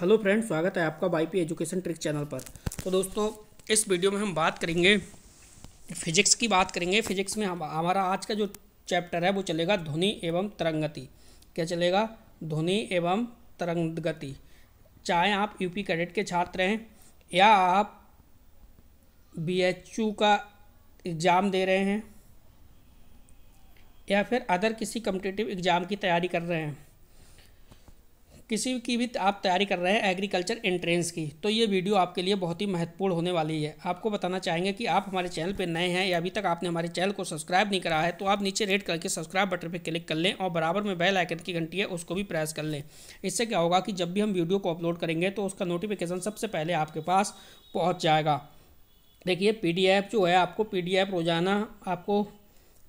hello friend स्वागत है आपका Y P education trick channel पर तो दोस्तों इस वीडियो में हम बात करेंगे फिजिक्स की बात करेंगे फिजिक्स में हम हमारा आज का जो चैप्टर है वो चलेगा ध्वनि एवं तरंगति क्या चलेगा ध्वनि एवं तरंगति चाहे आप यूपी कैडेट के छात्र हैं या आप यू का एग्ज़ाम दे रहे हैं या फिर अदर किसी कम्पिटेटिव एग्ज़ाम की तैयारी कर रहे हैं किसी की भी आप तैयारी कर रहे हैं एग्रीकल्चर एंट्रेंस की तो ये वीडियो आपके लिए बहुत ही महत्वपूर्ण होने वाली है आपको बताना चाहेंगे कि आप हमारे चैनल पर नए हैं या अभी तक आपने हमारे चैनल को सब्सक्राइब नहीं करा है तो आप नीचे रेड करके सब्सक्राइब बटन पर क्लिक कर लें और बराबर में बेल आइकन की घंटी है उसको भी प्रेस कर लें इससे क्या होगा कि जब भी हम वीडियो को अपलोड करेंगे तो उसका नोटिफिकेशन सबसे पहले आपके पास पहुँच जाएगा देखिए पी जो है आपको पी रोज़ाना आपको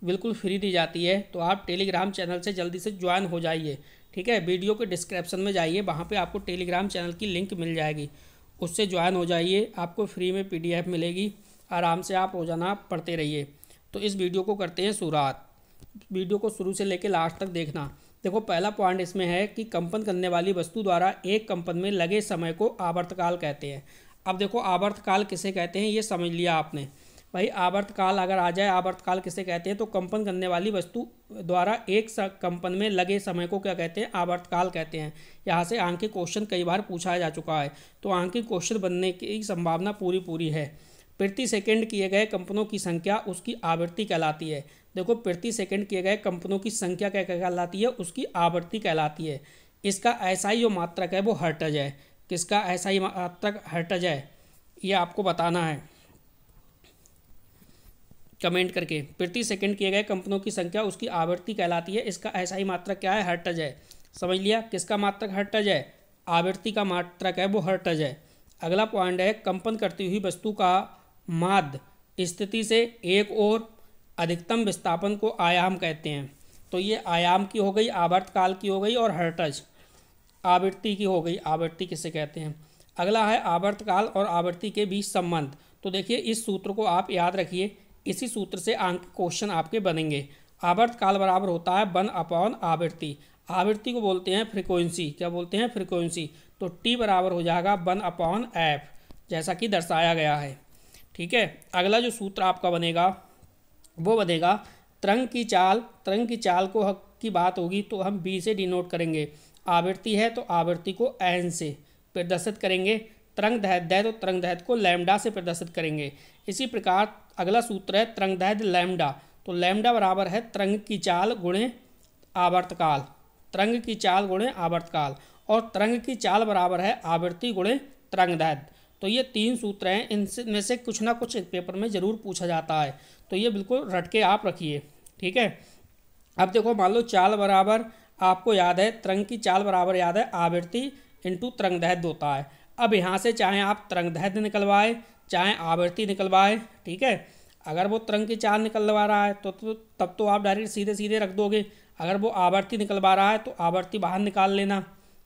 बिल्कुल फ्री दी जाती है तो आप टेलीग्राम चैनल से जल्दी से ज्वाइन हो जाइए ठीक है वीडियो के डिस्क्रिप्शन में जाइए वहाँ पे आपको टेलीग्राम चैनल की लिंक मिल जाएगी उससे ज्वाइन हो जाइए आपको फ्री में पीडीएफ मिलेगी आराम से आप रोज़ाना पढ़ते रहिए तो इस वीडियो को करते हैं शुरुआत वीडियो को शुरू से लेकर लास्ट तक देखना देखो पहला पॉइंट इसमें है कि कंपन करने वाली वस्तु द्वारा एक कंपन में लगे समय को आवर्तकाल कहते हैं अब देखो आवर्तकाल किसे कहते हैं ये समझ लिया आपने भाई आवर्तकाल अगर आ जाए आवर्तकाल किसे कहते हैं तो कंपन करने वाली वस्तु द्वारा एक कंपन में लगे समय को क्या कहते हैं आवर्तकाल कहते हैं यहाँ से आंकिक क्वेश्चन कई बार पूछा जा चुका है तो आंकिक क्वेश्चन बनने की संभावना पूरी पूरी है प्रति सेकंड किए गए कंपनों की संख्या उसकी आवृत्ति कहलाती है देखो प्रति सेकंड किए गए कंपनों की संख्या क्या कहलाती है उसकी आवृत्ति कहलाती है इसका ऐसा ही जो मात्रक है वो हर्टज है किसका ऐसा ही मात्रक हर्टज है ये आपको बताना है कमेंट करके प्रति सेकंड किए गए कंपनों की संख्या उसकी आवृत्ति कहलाती है इसका ऐसा ही मात्रक क्या है हर्टज है समझ लिया किसका मात्रक हर्टज है आवृत्ति का मात्रक है वो हर्टज है अगला पॉइंट है कंपन करती हुई वस्तु का माध्य स्थिति से एक और अधिकतम विस्थापन को आयाम कहते हैं तो ये आयाम की हो गई आवर्त काल की हो गई और हर्टज आवृत्ति की हो गई आवृत्ति किसे कहते हैं अगला है आवर्तकाल काल और आवृत्ति के बीच संबंध तो देखिए इस सूत्र को आप याद रखिए इसी सूत्र से आंक क्वेश्चन आपके बनेंगे आवर्त काल बराबर होता है वन अपॉन आवृत्ति आवृत्ति को बोलते हैं फ्रिक्वेंसी क्या बोलते हैं फ्रिक्वेंसी तो टी बराबर हो जाएगा वन अपॉन एफ जैसा कि दर्शाया गया है ठीक है अगला जो सूत्र आपका बनेगा वो बनेगा तरंग की चाल तरंग की चाल को हक की बात होगी तो हम बी से डिनोट करेंगे आवृत्ति है तो आवृत्ति को एन से प्रदर्शित करेंगे तरंग दहत दैत तो तरंग दहत को लैम्डा से प्रदर्शित करेंगे इसी प्रकार अगला सूत्र है तरंगदैध लैमडा तो लैमडा बराबर है तरंग की चाल गुणे आवर्तकाल तरंग की चाल गुणे आवर्तकाल और तरंग की चाल बराबर है आवृत्ति गुणे तरंगदैध तो ये तीन सूत्र हैं इनसे में से कुछ ना कुछ एक पेपर में ज़रूर पूछा जाता है तो ये बिल्कुल रट के आप रखिए ठीक है अब देखो मान लो चाल बराबर आपको याद है तरंग की चाल बराबर याद है आवृत्ति इंटू दहद होता है अब यहाँ से चाहे आप दहद निकलवाए चाहे आवृत्ति निकलवाए ठीक है अगर वो तरंग की चाल निकलवा रहा है तो, तो तब तो आप डायरेक्ट सीधे सीधे रख दोगे अगर वो आवर्ती निकलवा रहा है तो आवर्ती बाहर निकाल लेना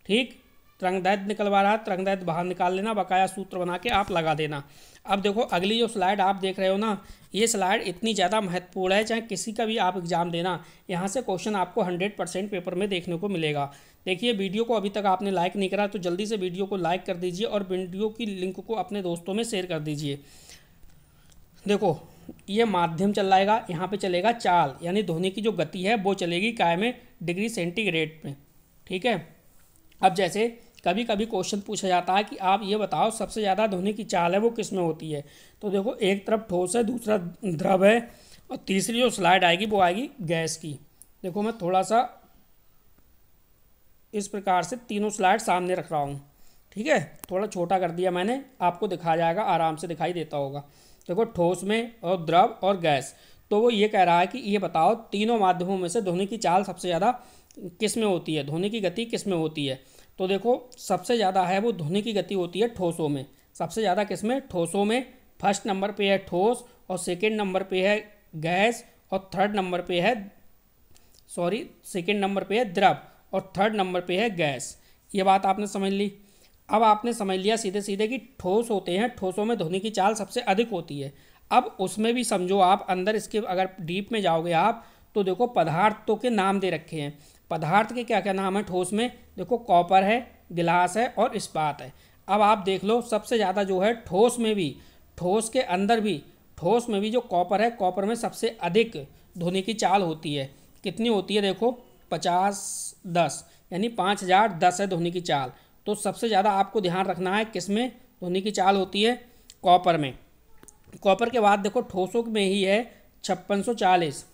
ठीक तरंगदैत निकलवा रहा है तरंगदैत बाहर निकाल लेना बकाया सूत्र बना के आप लगा देना अब देखो अगली जो स्लाइड आप देख रहे हो ना ये स्लाइड इतनी ज़्यादा महत्वपूर्ण है चाहे किसी का भी आप एग्ज़ाम देना यहाँ से क्वेश्चन आपको हंड्रेड परसेंट पेपर में देखने को मिलेगा देखिए वीडियो को अभी तक आपने लाइक नहीं करा तो जल्दी से वीडियो को लाइक कर दीजिए और वीडियो की लिंक को अपने दोस्तों में शेयर कर दीजिए देखो ये माध्यम चल चलाएगा यहाँ पर चलेगा चाल यानी धोनी की जो गति है वो चलेगी काय में डिग्री सेंटीग्रेड में ठीक है अब जैसे कभी कभी क्वेश्चन पूछा जाता है कि आप ये बताओ सबसे ज़्यादा धोने की चाल है वो किस में होती है तो देखो एक तरफ ठोस है दूसरा द्रव है और तीसरी जो स्लाइड आएगी वो आएगी गैस की देखो मैं थोड़ा सा इस प्रकार से तीनों स्लाइड सामने रख रहा हूँ ठीक है थोड़ा छोटा कर दिया मैंने आपको दिखा जाएगा आराम से दिखाई देता होगा देखो ठोस में और द्रव और गैस तो वो ये कह रहा है कि ये बताओ तीनों माध्यमों में से ध्वनि की चाल सबसे ज़्यादा किस में होती है ध्वनि की गति किस में होती है तो देखो सबसे ज़्यादा है वो ध्वनि की गति होती है ठोसों में सबसे ज़्यादा किस में ठोसों में फर्स्ट नंबर पे है ठोस और सेकेंड नंबर पे है गैस और थर्ड नंबर पे है सॉरी सेकेंड नंबर पे है द्रव और थर्ड नंबर पे है गैस ये बात आपने समझ ली अब आपने समझ लिया सीधे सीधे कि ठोस होते हैं ठोसों में ध्वनि की चाल सबसे अधिक होती है अब उसमें भी समझो आप अंदर इसके अगर डीप में जाओगे आप तो देखो पदार्थों के नाम दे रखे हैं पदार्थ के क्या क्या नाम है ठोस में देखो कॉपर है गिलास है और इस्पात है अब आप देख लो सबसे ज़्यादा जो है ठोस में भी ठोस के अंदर भी ठोस में भी जो कॉपर है कॉपर में सबसे अधिक धोने की चाल होती है कितनी होती है देखो पचास दस यानी पाँच हज़ार दस है धोने की चाल तो सबसे ज़्यादा आपको ध्यान रखना है किस में धोने की चाल होती है कॉपर में कॉपर के बाद देखो ठोसों में ही है छप्पन सौ चालीस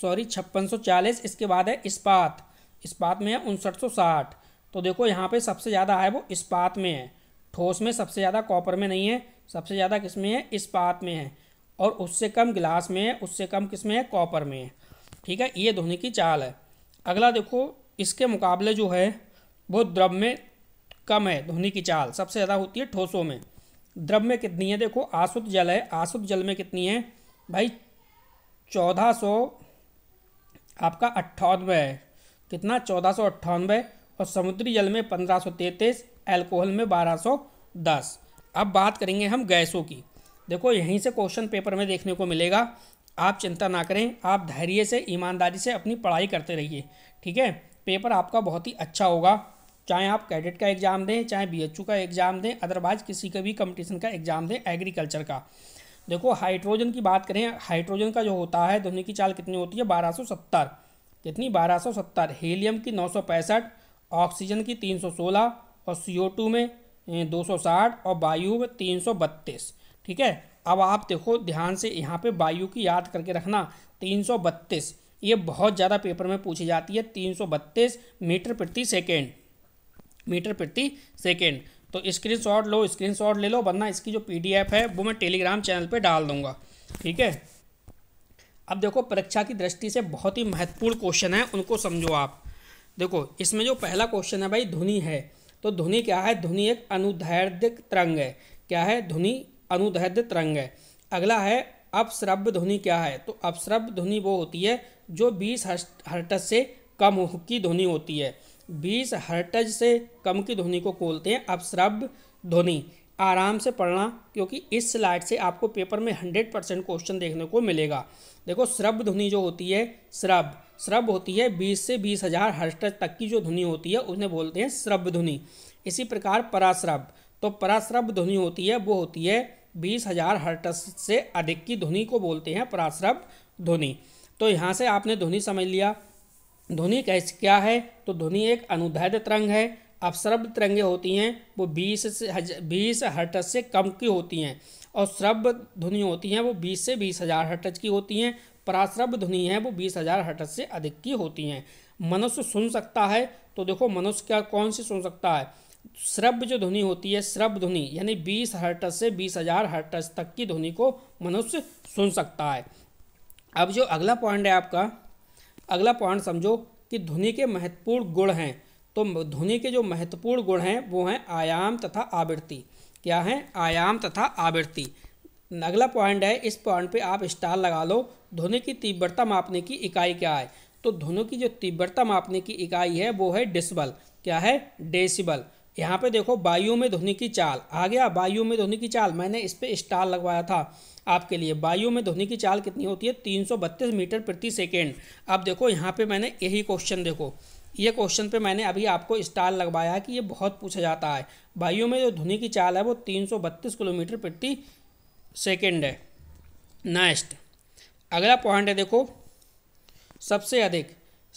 सॉरी सौ चालीस इसके बाद है इस्पात इस्पात में है उनसठ सौ साठ तो देखो यहाँ पे सबसे ज़्यादा है वो इस्पात में है ठोस में सबसे ज़्यादा कॉपर में नहीं है सबसे ज़्यादा किस में है इस्पात में है और उससे कम गिलास में है उससे कम किस में है कॉपर में है ठीक है ये धोने की चाल है अगला देखो इसके मुकाबले जो है वो द्रव में कम है धोनी की चाल सबसे ज़्यादा होती है ठोसों में द्रव में कितनी है देखो आसुत जल है आसुत जल में कितनी है भाई चौदह सौ आपका अट्ठानवे है कितना चौदह सौ और समुद्री जल में पंद्रह सौ तैंतीस एल्कोहल में बारह सौ दस अब बात करेंगे हम गैसों की देखो यहीं से क्वेश्चन पेपर में देखने को मिलेगा आप चिंता ना करें आप धैर्य से ईमानदारी से अपनी पढ़ाई करते रहिए ठीक है पेपर आपका बहुत ही अच्छा होगा चाहे आप कैडेट का एग्ज़ाम दें चाहे बीएचयू का एग्ज़ाम दें अदरवाइज किसी का भी कंपटीशन का एग्ज़ाम दें एग्रीकल्चर का देखो हाइड्रोजन की बात करें हाइड्रोजन का जो होता है ध्वनि की चाल कितनी होती है बारह सौ सत्तर कितनी बारह सौ सत्तर हीलियम की नौ सौ पैंसठ ऑक्सीजन की तीन सौ सोलह और सी में दो सौ साठ और वायु में तीन सौ बत्तीस ठीक है अब आप देखो ध्यान से यहाँ पे वायु की याद करके रखना तीन सौ बत्तीस ये बहुत ज़्यादा पेपर में पूछी जाती है तीन सौ बत्तीस मीटर प्रति सेकेंड मीटर प्रति सेकेंड तो स्क्रीन शॉट लो स्क्रीन शॉट ले लो वरना इसकी जो पी है वो मैं टेलीग्राम चैनल पर डाल दूंगा ठीक है अब देखो परीक्षा की दृष्टि से बहुत ही महत्वपूर्ण क्वेश्चन है उनको समझो आप देखो इसमें जो पहला क्वेश्चन है भाई ध्वनि है तो ध्वनि क्या है ध्वनि एक अनुदैर्ध्य तरंग है क्या है ध्वनि अनुदैर्ध्य तरंग है अगला है अपश्रव्य ध्वनि क्या है तो अपश्रब ध्वनि वो होती है जो बीस हर्ट से कम की ध्वनि होती है बीस हर्टज से कम की ध्वनि को खोलते हैं अपश्रव्य ध्वनि आराम से पढ़ना क्योंकि इस स्लाइड से आपको पेपर में हंड्रेड परसेंट क्वेश्चन देखने को मिलेगा देखो श्रब ध्वनि जो होती है श्रब श्रब होती है बीस से बीस हजार हर्टज तक की जो ध्वनि होती है उन्हें बोलते हैं श्रब ध्वनि इसी प्रकार पराश्रब तो पराश्रब ध्वनि होती है वो होती है बीस हजार हर्टज से अधिक की ध्वनि को बोलते हैं पराश्रब ध्वनि तो यहाँ से आपने ध्वनि समझ लिया ध्वनि कैसे क्या है तो ध्वनि एक अनुदैध तरंग है अपश्रव्य तिरंगे होती हैं वो बीस से हज बीस हर्टज से कम की होती हैं और श्रव्य ध्वनि होती हैं वो बीस से बीस हज़ार हर्टज की होती हैं पराश्रव्य ध्वनि हैं वो बीस हज़ार हर्टज से अधिक की होती हैं मनुष्य सुन सकता है तो देखो मनुष्य क्या कौन सी सुन सकता है श्रव्य जो ध्वनि होती है श्रव्य ध्वनि यानी बीस हर्टज से बीस हज़ार हर्टज तक की ध्वनि को मनुष्य सुन सकता है अब जो अगला पॉइंट है आपका अगला पॉइंट समझो कि ध्वनि के महत्वपूर्ण गुण हैं तो ध्वनि के जो महत्वपूर्ण गुण हैं वो हैं आयाम तथा आवृत्ति क्या है आयाम तथा आवृत्ति अगला पॉइंट है इस पॉइंट पे आप स्टार लगा लो ध्वनि की तीव्रता मापने की इकाई क्या है तो ध्वनि की जो तीव्रता मापने की इकाई है वो है डिसबल क्या है डेसिबल यहाँ पे देखो वायु में ध्वनि की चाल आ गया वायु में ध्वनि की चाल मैंने इस पर स्टार लगवाया था आपके लिए वायु में ध्वनि की चाल कितनी होती है तीन मीटर प्रति सेकेंड अब देखो यहाँ पर मैंने यही क्वेश्चन देखो ये क्वेश्चन पे मैंने अभी आपको स्टार लगवाया है कि ये बहुत पूछा जाता है वायु में जो ध्वनि की चाल है वो 332 किलोमीटर प्रति सेकेंड है नेक्स्ट अगला पॉइंट है देखो सबसे अधिक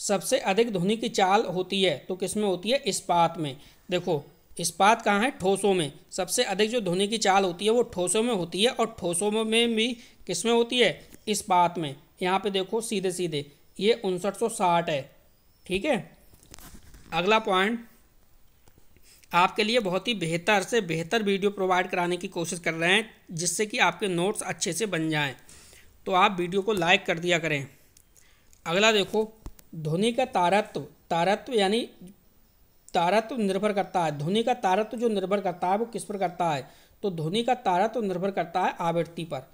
सबसे अधिक ध्वनि की चाल होती है तो किस में होती है इस्पात में देखो इस्पात कहाँ है ठोसों में सबसे अधिक जो ध्वनि की चाल होती है वो ठोसों में होती है और ठोसों में भी किस में होती है इस्पात में यहाँ पे देखो सीधे सीधे ये उनसठ है ठीक है अगला पॉइंट आपके लिए बहुत ही बेहतर से बेहतर वीडियो प्रोवाइड कराने की कोशिश कर रहे हैं जिससे कि आपके नोट्स अच्छे से बन जाएं तो आप वीडियो को लाइक कर दिया करें अगला देखो ध्वनि का तारत्व तारत्व यानी तारत्व तो निर्भर करता है ध्वनि का तारत्व तो जो निर्भर करता है वो किस पर करता है तो ध्वनि का तारत्व तो निर्भर करता है आवृत्ति पर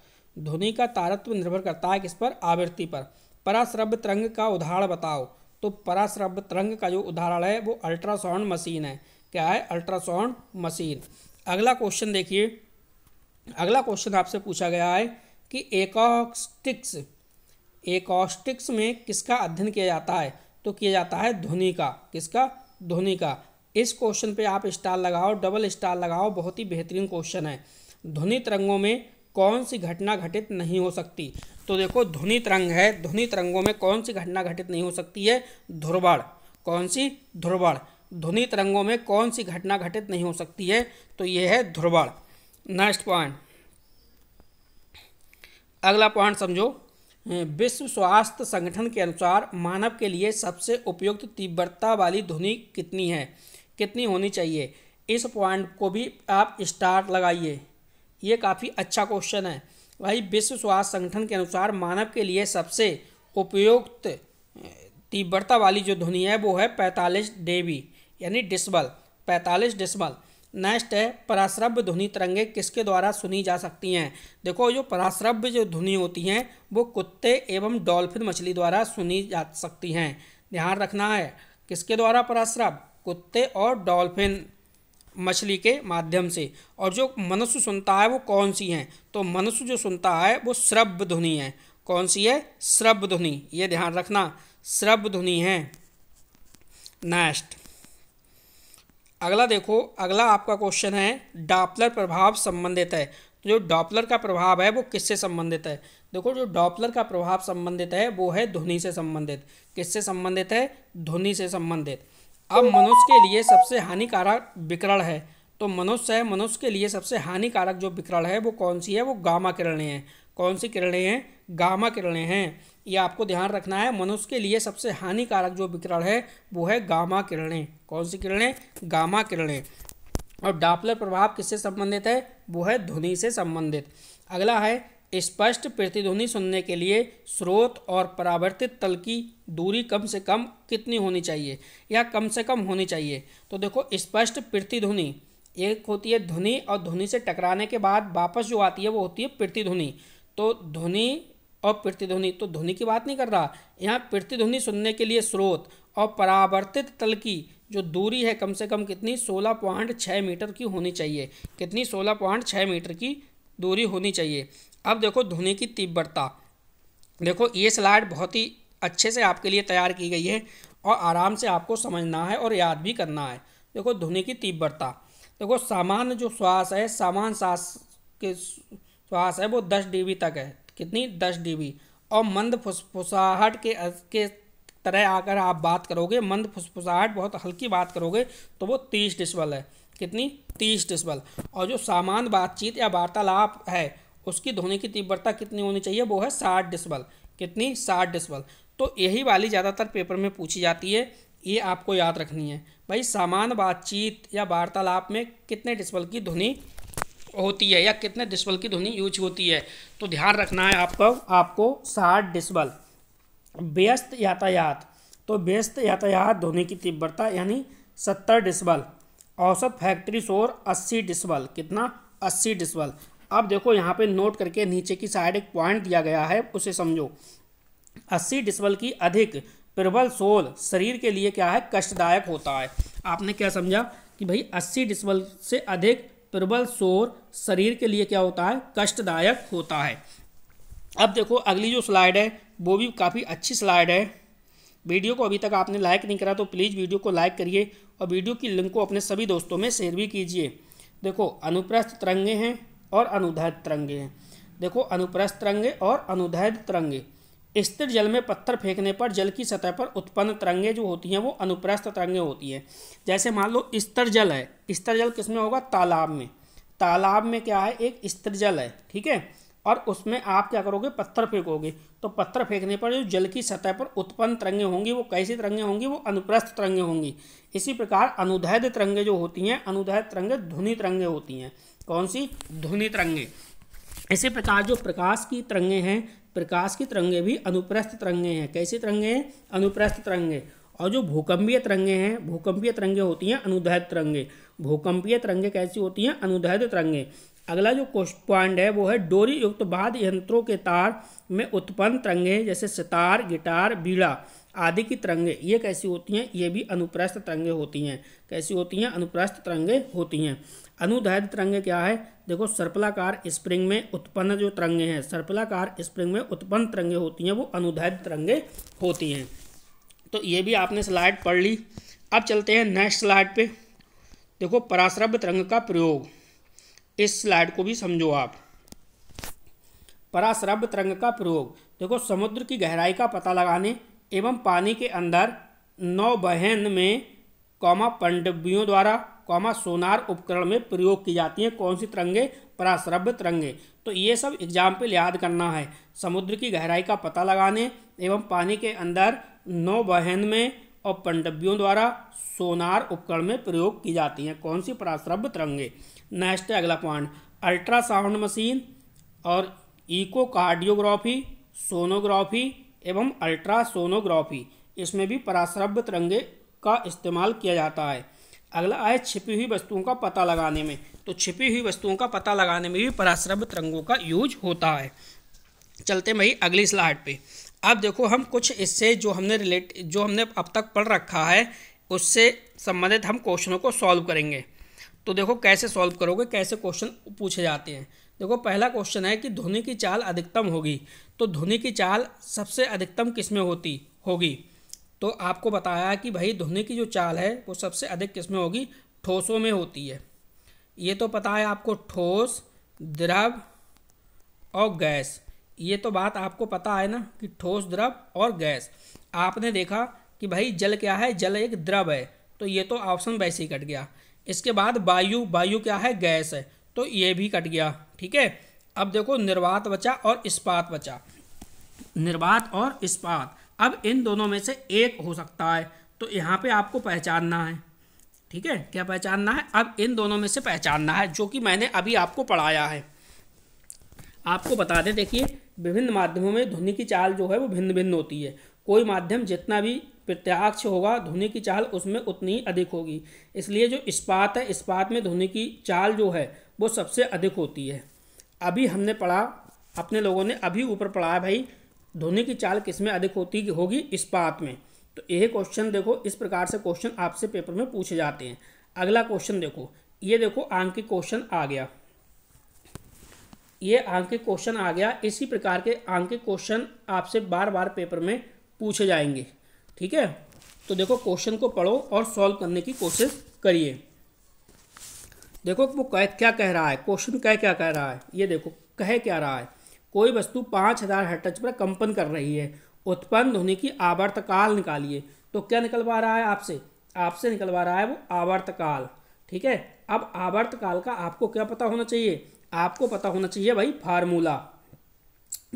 ध्वनि का तारत्व निर्भर करता है किस पर आवृत्ति पर पराश्रव्य तरंग का उदाहरण बताओ तो पराश्रव्य तरंग का जो उदाहरण है वो अल्ट्रासाउंड मशीन है क्या है अल्ट्रासाउंड मशीन अगला क्वेश्चन देखिए अगला क्वेश्चन आपसे पूछा गया है कि एकॉस्टिक्स एकॉस्टिक्स में किसका अध्ययन किया जाता है तो किया जाता है ध्वनि का किसका धोनी का इस क्वेश्चन पे आप स्टार लगाओ डबल स्टार लगाओ बहुत ही बेहतरीन क्वेश्चन है ध्वनि तरंगों में कौन सी घटना घटित नहीं हो सकती तो देखो ध्वनि तरंग है ध्वनि तरंगों में कौन सी घटना घटित नहीं हो सकती है ध्रुवड़ कौन सी ध्रुवड़ ध्वनि तरंगों में कौन सी घटना घटित नहीं हो सकती है तो यह है ध्रुवड़ नेक्स्ट पॉइंट अगला पॉइंट समझो विश्व स्वास्थ्य संगठन के अनुसार मानव के लिए सबसे उपयुक्त तीव्रता वाली ध्वनि कितनी है कितनी होनी चाहिए इस पॉइंट को भी आप स्टार लगाइए ये काफ़ी अच्छा क्वेश्चन है भाई विश्व स्वास्थ्य संगठन के अनुसार मानव के लिए सबसे उपयुक्त तीव्रता वाली जो ध्वनि है वो है पैंतालीस डेवी यानी डिसबल पैंतालीस डिसबल नेक्स्ट है पराश्रव्य ध्वनि तरंगे किसके द्वारा सुनी जा सकती हैं देखो जो पराश्रव्य जो ध्वनि होती हैं वो कुत्ते एवं डॉल्फिन मछली द्वारा सुनी जा सकती हैं ध्यान रखना है किसके द्वारा पराश्रव कुत्ते और डॉल्फिन मछली के माध्यम से और जो मनुष्य सुनता है वो कौन सी हैं तो मनुष्य जो सुनता है वो श्रव्य ध्वनि है कौन सी है श्रव्य ध्वनि ये ध्यान रखना श्रव्य ध्वनि है नेक्स्ट अगला देखो अगला आपका क्वेश्चन है डॉपलर प्रभाव संबंधित है तो जो डॉपलर का प्रभाव है वो किससे संबंधित है देखो जो डॉपलर का प्रभाव संबंधित है वो है ध्वनि से संबंधित किससे संबंधित है ध्वनि से संबंधित अब मनुष्य के लिए सबसे हानिकारक विकरण है तो मनुष्य है मनुष्य के लिए सबसे हानिकारक जो विकरण है वो कौन सी है वो गामा किरणें हैं कौन सी किरणें हैं गामा किरणें हैं ये आपको ध्यान रखना है मनुष्य के लिए सबसे हानिकारक जो विकिरण है वो है गामा किरणें कौन सी किरणें गामा किरणें और डापलर प्रभाव किससे संबंधित है वो है ध्वनि से संबंधित अगला है स्पष्ट प्रतिध्वनि सुनने के लिए स्रोत और परावर्तित तल की दूरी कम से कम कितनी होनी चाहिए या कम से कम होनी चाहिए तो देखो स्पष्ट प्रतिध्वनि एक होती है ध्वनि और ध्वनि से टकराने के बाद वापस जो आती है वो होती है प्रतिध्वनि तो ध्वनि और प्रतिध्वनि तो ध्वनि की बात नहीं कर रहा यहाँ प्रतिध्वनि सुनने के लिए स्रोत और परावर्तित तल की जो दूरी है कम से कम कितनी सोलह पॉइंट छः मीटर की होनी चाहिए कितनी सोलह पॉइंट छः मीटर की दूरी होनी चाहिए अब देखो ध्वनि की तीव्रता देखो ये स्लाइड बहुत ही अच्छे से आपके लिए तैयार की गई है और आराम से आपको समझना है और याद भी करना है देखो ध्वनि की तीव्रता देखो सामान्य जो श्वास है सामान्य सांस के श्वास है वो दस डीबी तक है कितनी दस डी और मंद फुसफुसाहट के के तरह आकर आप बात करोगे मंद फुसफुसाहट बहुत हल्की बात करोगे तो वो तीस डिसबल है कितनी तीस डिसबल और जो सामान बातचीत या वार्तालाप है उसकी ध्वनि की तीव्रता कितनी होनी चाहिए वो है साठ डिसबल कितनी साठ डिसबल तो यही वाली ज़्यादातर पेपर में पूछी जाती है ये आपको याद रखनी है भाई सामान बातचीत या वार्तालाप में कितने डिसबल की ध्वनि होती है या कितने डिसबल की ध्वनि यूज होती है तो ध्यान रखना है आपको आपको साठ डिसबल व्यस्त यातायात तो व्यस्त यातायात ध्वनि की तीव्रता यानी सत्तर डिसबल औसत फैक्ट्री शोर अस्सी डिसबल कितना अस्सी डिसबल अब देखो यहाँ पे नोट करके नीचे की साइड एक पॉइंट दिया गया है उसे समझो अस्सी डिसबल की अधिक प्रबल शोर शरीर के लिए क्या है कष्टदायक होता है आपने क्या समझा कि भाई अस्सी डिसबल से अधिक प्रबल शोर शरीर के लिए क्या होता है कष्टदायक होता है अब देखो अगली जो स्लाइड है वो भी काफ़ी अच्छी स्लाइड है वीडियो को अभी तक आपने लाइक नहीं करा तो प्लीज़ वीडियो को लाइक करिए और वीडियो की लिंक को अपने सभी दोस्तों में शेयर भी कीजिए देखो अनुप्रस्थ तरंगे हैं और अनुदैध तरंगे हैं देखो अनुप्रस्थ तरंगे और अनुदैध तरंगे स्थिर जल में पत्थर फेंकने पर जल की सतह पर उत्पन्न तरंगें जो होती हैं वो अनुप्रस्थ तरंगें होती हैं जैसे मान लो स्तर जल है स्तर जल किस में होगा तालाब में तालाब में क्या है एक स्तर जल है ठीक है और उसमें आप क्या करोगे पत्थर फेंकोगे तो पत्थर फेंकने पर जो जल की सतह पर उत्पन्न तरंगे होंगी वो कैसी तरंगे होंगी वो अनुप्रस्थ तरंगे होंगी इसी प्रकार अनुदैध तरंगे जो होती हैं अनुदैध तरंगे ध्वनि तरंगे होती हैं कौन सी ध्वनि तरंगे इसी प्रकार जो प्रकाश की तरंगे हैं प्रकाश की तरंगे भी अनुप्रस्थ तरंगे हैं कैसी तरंगे हैं अनुप्रस्थ तरंगे और जो भूकंपीय तरंगे हैं भूकंपीय तरंगे होती हैं अनुदैध तरंगे भूकंपीय तरंगे कैसी होती हैं अनुदैध तरंगे अगला जो पॉइंट है वो है डोरी युक्त बाद यंत्रों के तार में उत्पन्न तरंगे जैसे सितार गिटार बीड़ा आदि की तरंगे ये कैसी होती हैं ये भी अनुप्रस्थ तरंगे होती हैं कैसी होती हैं अनुप्रस्थ तरंगे होती हैं अनुदैध तरंगे क्या है देखो सर्पलाकार स्प्रिंग में उत्पन्न जो तरंगे हैं सर्पलाकार स्प्रिंग में उत्पन्न तरंगे होती हैं वो अनुदैध तरंगे होती हैं तो ये भी आपने स्लाइड पढ़ ली अब चलते हैं नेक्स्ट स्लाइड पर देखो पराश्रभ तरंग का प्रयोग इस स्लाइड को भी समझो आप पराश्रभ तरंग का प्रयोग देखो समुद्र की गहराई का पता लगाने एवं पानी के अंदर नौ बहन में कौमा पंडवियों द्वारा कौमा सोनार उपकरण में प्रयोग की जाती हैं कौन सी तिरंगे पराश्रव्य तिरंगे तो ये सब एग्जाम्पल याद करना है समुद्र की गहराई का पता लगाने एवं पानी के अंदर नौ बहन में और पंडवियों द्वारा सोनार उपकरण में प्रयोग की जाती हैं कौन सी पराश्रव्य तिरंगे नेक्स्ट अगला पॉइंट अल्ट्रासाउंड मशीन और इको कार्डियोग्राफी सोनोग्राफी एवं अल्ट्रासोनोग्राफी इसमें भी पराश्रव्य तरंगे का इस्तेमाल किया जाता है अगला आए छिपी हुई वस्तुओं का पता लगाने में तो छिपी हुई वस्तुओं का पता लगाने में भी पराश्रव्य तरंगों का यूज होता है चलते भाई अगली स्लाइड पे अब देखो हम कुछ इससे जो हमने रिलेट जो हमने अब तक पढ़ रखा है उससे संबंधित हम क्वेश्चनों को सॉल्व करेंगे तो देखो कैसे सॉल्व करोगे कैसे क्वेश्चन पूछे जाते हैं देखो पहला क्वेश्चन है कि ध्वनि की चाल अधिकतम होगी तो ध्वनि की चाल सबसे अधिकतम किस में होती होगी तो आपको बताया कि भाई ध्वनि की जो चाल है वो सबसे अधिक किस में होगी ठोसों में होती है ये तो पता है आपको ठोस द्रव और गैस ये तो बात आपको पता है ना कि ठोस द्रव और गैस आपने देखा कि भाई जल क्या है जल एक द्रव है तो ये तो ऑप्शन वैसे ही कट गया इसके बाद वायु वायु क्या है गैस है तो ये भी कट गया ठीक है अब देखो निर्वात बचा और इस्पात बचा निर्वात और इस्पात अब इन दोनों में से एक हो सकता है तो यहाँ पे आपको पहचानना है ठीक है क्या पहचानना है अब इन दोनों में से पहचानना है जो कि मैंने अभी आपको पढ़ाया है आपको बता दें देखिए विभिन्न माध्यमों में ध्वनि की चाल जो है वो भिन्न भिन्न होती है कोई माध्यम जितना भी प्रत्याक्ष होगा ध्वनि की चाल उसमें उतनी ही अधिक होगी इसलिए जो इस्पात है इस्पात में ध्वनि की चाल जो है वो सबसे अधिक होती है अभी हमने पढ़ा अपने लोगों ने अभी ऊपर पढ़ा है भाई धोनी की चाल किस में अधिक होती होगी इस्पात में तो यह क्वेश्चन देखो इस प्रकार से क्वेश्चन आपसे पेपर में पूछे जाते हैं अगला क्वेश्चन देखो ये देखो के क्वेश्चन आ गया ये के क्वेश्चन आ गया इसी प्रकार के के क्वेश्चन आपसे बार बार पेपर में पूछे जाएंगे ठीक है तो देखो क्वेश्चन को पढ़ो और सॉल्व करने की कोशिश करिए देखो वो कह क्या कह रहा है क्वेश्चन कह क्या कह रहा है ये देखो कह क्या रहा है कोई वस्तु पाँच हज़ार हटच पर कंपन कर रही है उत्पन्न होने की आवर्तकाल निकालिए तो क्या निकलवा रहा है आपसे आपसे निकलवा रहा है वो आवर्तकाल ठीक है अब आवर्तकाल का आपको क्या पता होना चाहिए आपको पता होना चाहिए भाई फार्मूला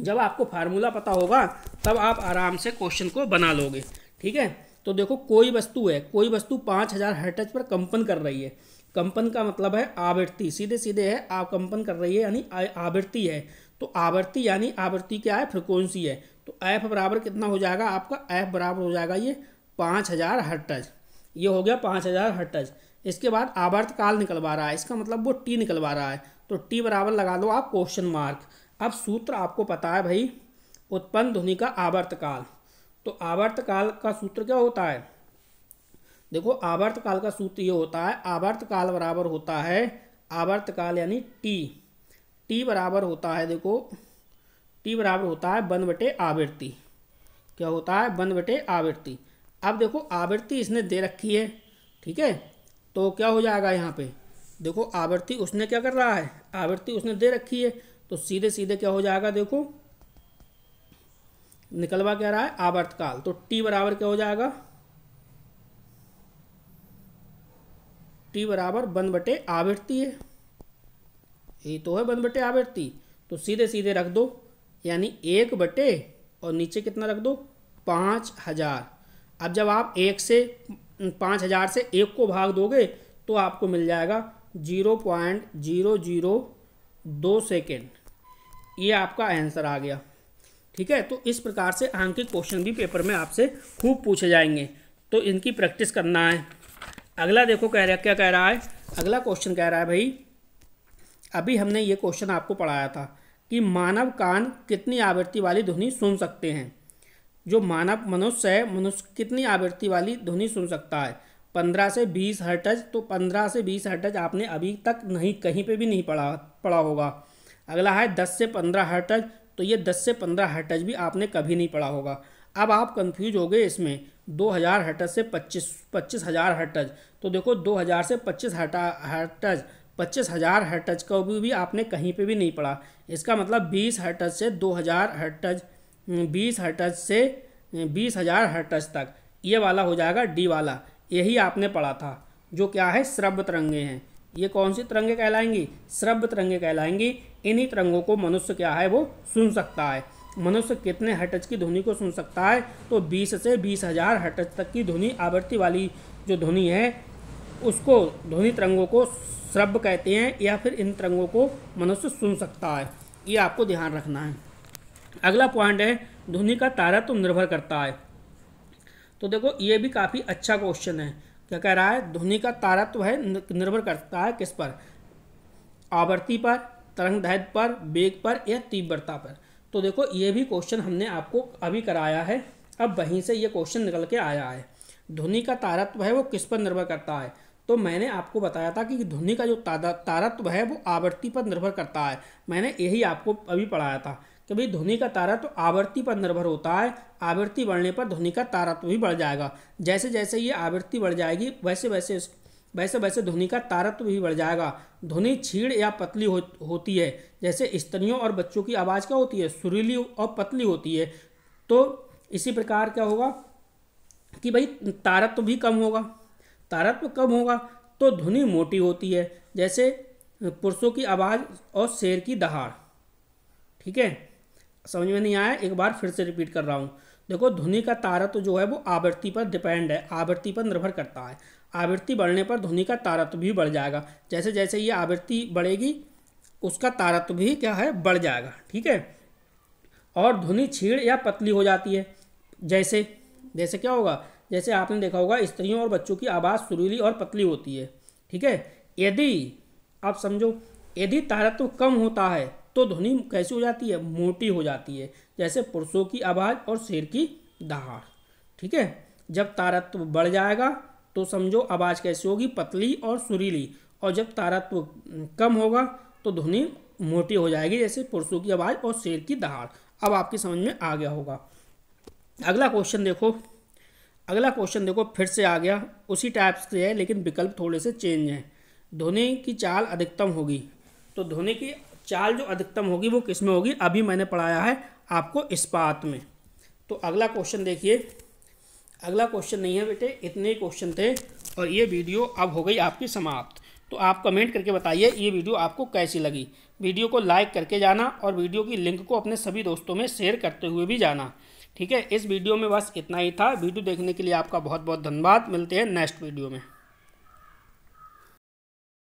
जब आपको फार्मूला पता होगा तब आप आराम से क्वेश्चन को बना लोगे ठीक है तो देखो कोई वस्तु है कोई वस्तु पाँच हज़ार हर्टज पर कंपन कर रही है कंपन का मतलब है आवृत्ति सीधे सीधे है आप कंपन कर रही है यानी आवृत्ति है तो आवृत्ति यानी आवृत्ति क्या है फ्रिक्वेंसी है तो एफ बराबर कितना हो जाएगा आपका एफ बराबर हो जाएगा ये पाँच हज़ार हर्टज ये हो गया पाँच हज़ार हर्टज इसके बाद आवर्त काल निकलवा रहा है इसका मतलब वो टी निकलवा रहा है तो टी बराबर लगा लो आप क्वेश्चन मार्क अब सूत्र आपको पता है भाई उत्पन्न ध्वनि का आवर्तकाल तो आवर्तकाल का सूत्र क्या होता है देखो आवर्तकाल का सूत्र ये होता है आवर्तकाल बराबर होता है आवर्तकाल यानी टी टी बराबर होता है देखो टी बराबर होता है बन बटे आवृत्ति क्या होता है बन बटे आवृत्ति अब देखो आवृत्ति इसने दे रखी है ठीक है तो क्या हो जाएगा यहाँ पे देखो आवृत्ति उसने क्या कर रहा है आवृत्ति उसने दे रखी है तो सीधे सीधे क्या हो जाएगा देखो निकलवा क्या रहा है आवर्तकाल तो टी बराबर क्या हो जाएगा टी बराबर बन बटे आवृत्ति है ये तो है बन बटे आवृत्ति तो सीधे सीधे रख दो यानी एक बटे और नीचे कितना रख दो पाँच हज़ार अब जब आप एक से पाँच हज़ार से एक को भाग दोगे तो आपको मिल जाएगा जीरो पॉइंट जीरो जीरो दो सेकेंड ये आपका आंसर आ गया ठीक है तो इस प्रकार से आंकिक क्वेश्चन भी पेपर में आपसे खूब पूछे जाएंगे तो इनकी प्रैक्टिस करना है अगला देखो कह रहा क्या कह रहा है अगला क्वेश्चन कह रहा है भाई अभी हमने ये क्वेश्चन आपको पढ़ाया था कि मानव कान कितनी आवृत्ति वाली ध्वनि सुन सकते हैं जो मानव मनुष्य है मनुष्य कितनी आवृत्ति वाली ध्वनि सुन सकता है पंद्रह से बीस हर्टज तो पंद्रह से बीस हर्टज आपने अभी तक नहीं कहीं पे भी नहीं पढ़ा पढ़ा होगा अगला है दस से पंद्रह हर्टज तो ये दस से पंद्रह हर्टज भी आपने कभी नहीं पढ़ा होगा अब आप कंफ्यूज हो गए इसमें दो हज़ार हर्टज से पच्चीस पच्चीस हज़ार हर्टज तो देखो दो हज़ार से पच्चीस हटा हर्टज पच्चीस हज़ार हर्टज का भी, भी आपने कहीं पे भी नहीं पढ़ा इसका मतलब बीस हर्टज से दो हज़ार हर्टज बीस हर्टज से बीस हज़ार हर्टज तक ये वाला हो जाएगा डी वाला यही आपने पढ़ा था जो क्या है श्रव्य तरंगे हैं ये कौन सी तरंगे कहलाएंगी श्रव्य तरंगे कहलाएंगी इन्हीं तरंगों को मनुष्य क्या है वो सुन सकता है मनुष्य कितने हटच की ध्वनि को सुन सकता है तो 20 से बीस हजार हटच तक की ध्वनि आवृत्ति वाली जो ध्वनि है उसको ध्वनि तरंगों को श्रव्य कहते हैं या फिर इन तरंगों को मनुष्य सुन सकता है ये आपको ध्यान रखना है अगला पॉइंट है ध्वनि का तारत्व तो निर्भर करता है तो देखो ये भी काफ़ी अच्छा क्वेश्चन है क्या कह रहा है ध्वनि का तारत्व तो है निर्भर करता है किस पर आवर्ती पर तरंग दैध पर वेग पर या तीव्रता पर तो देखो ये भी क्वेश्चन हमने आपको अभी कराया है अब वहीं से ये क्वेश्चन निकल के आया है ध्वनि का तारत्व तो है वो किस पर निर्भर करता है तो मैंने आपको बताया था कि ध्वनि का जो तारत्व तो है वो आवर्ती पर निर्भर करता है मैंने यही आपको अभी पढ़ाया था कि भाई ध्वनि का तारत्व तो आवृत्ति पर निर्भर होता है आवृत्ति बढ़ने पर ध्वनि का तारत्व तो भी बढ़ जाएगा जैसे जैसे ये आवृत्ति बढ़ जाएगी वैसे वैसे वैसे वैसे ध्वनि का तारत्व तो भी बढ़ जाएगा ध्वनि छीड़ या पतली हो, होती है जैसे स्त्रियों और बच्चों की आवाज़ क्या होती है सुरीली और पतली होती है तो इसी प्रकार क्या होगा कि भाई तारत्व भी कम होगा तारत्व कम होगा तो ध्वनि मोटी होती है जैसे पुरुषों की आवाज़ और शेर की दहाड़ ठीक है समझ में नहीं आया एक बार फिर से रिपीट कर रहा हूँ देखो ध्वनि का तारत्व तो जो है वो आवृत्ति पर डिपेंड है आवृत्ति पर निर्भर करता है आवृत्ति बढ़ने पर ध्वनि का तारत्व तो भी बढ़ जाएगा जैसे जैसे ये आवृत्ति बढ़ेगी उसका तारत्व तो भी क्या है बढ़ जाएगा ठीक है और ध्वनि छीड़ या पतली हो जाती है जैसे जैसे क्या होगा जैसे आपने देखा होगा स्त्रियों और बच्चों की आवाज़ सुरीली और पतली होती है ठीक है यदि आप समझो यदि तारत्व कम होता है तो ध्वनि कैसी हो जाती है मोटी हो जाती है जैसे पुरुषों की आवाज़ और शेर की दहाड़ ठीक है जब तारत्व बढ़ जाएगा तो समझो आवाज़ कैसी होगी पतली और सुरीली और जब तारत्व कम होगा तो ध्वनि मोटी हो जाएगी जैसे पुरुषों की आवाज़ और शेर की दहाड़ अब आपकी समझ में आ गया होगा अगला क्वेश्चन देखो अगला क्वेश्चन देखो फिर से आ गया उसी टाइप से है लेकिन विकल्प थोड़े से चेंज हैं ध्वनि की चाल अधिकतम होगी तो ध्वनि की चाल जो अधिकतम होगी वो किस में होगी अभी मैंने पढ़ाया है आपको इस्पात में तो अगला क्वेश्चन देखिए अगला क्वेश्चन नहीं है बेटे इतने ही क्वेश्चन थे और ये वीडियो अब हो गई आपकी समाप्त तो आप कमेंट करके बताइए ये वीडियो आपको कैसी लगी वीडियो को लाइक करके जाना और वीडियो की लिंक को अपने सभी दोस्तों में शेयर करते हुए भी जाना ठीक है इस वीडियो में बस इतना ही था वीडियो देखने के लिए आपका बहुत बहुत धन्यवाद मिलते हैं नेक्स्ट वीडियो में